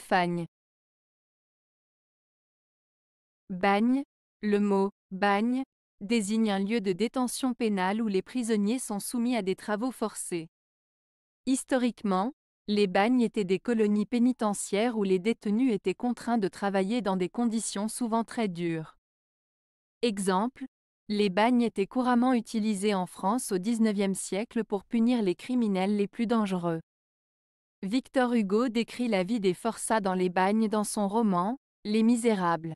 fagne Bagne, le mot bagne désigne un lieu de détention pénale où les prisonniers sont soumis à des travaux forcés. Historiquement, les bagnes étaient des colonies pénitentiaires où les détenus étaient contraints de travailler dans des conditions souvent très dures. Exemple, les bagnes étaient couramment utilisés en France au XIXe siècle pour punir les criminels les plus dangereux. Victor Hugo décrit la vie des forçats dans les bagnes dans son roman Les Misérables.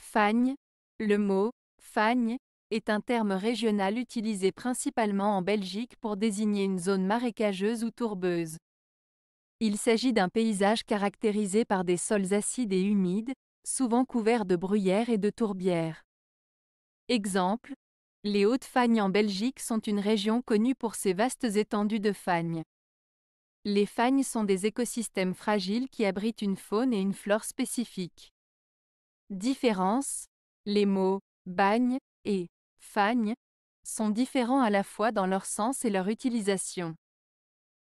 Fagne, le mot fagne est un terme régional utilisé principalement en Belgique pour désigner une zone marécageuse ou tourbeuse. Il s'agit d'un paysage caractérisé par des sols acides et humides, souvent couverts de bruyères et de tourbières. Exemple les Hautes-Fagnes en Belgique sont une région connue pour ses vastes étendues de fagnes. Les fagnes sont des écosystèmes fragiles qui abritent une faune et une flore spécifiques. Différence Les mots bagne et fagne sont différents à la fois dans leur sens et leur utilisation.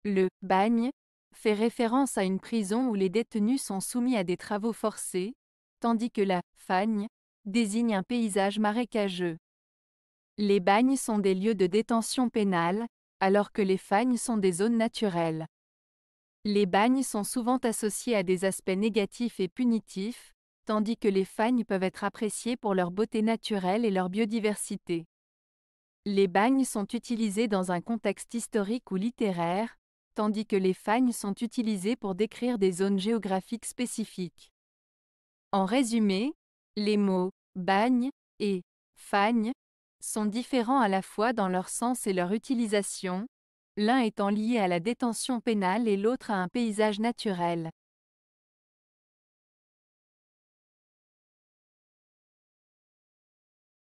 Le bagne fait référence à une prison où les détenus sont soumis à des travaux forcés, tandis que la fagne désigne un paysage marécageux. Les bagnes sont des lieux de détention pénale, alors que les fagnes sont des zones naturelles. Les bagnes sont souvent associés à des aspects négatifs et punitifs, tandis que les fagnes peuvent être appréciées pour leur beauté naturelle et leur biodiversité. Les bagnes sont utilisés dans un contexte historique ou littéraire, tandis que les fagnes sont utilisées pour décrire des zones géographiques spécifiques. En résumé, les mots bagne et fagne sont différents à la fois dans leur sens et leur utilisation, l'un étant lié à la détention pénale et l'autre à un paysage naturel.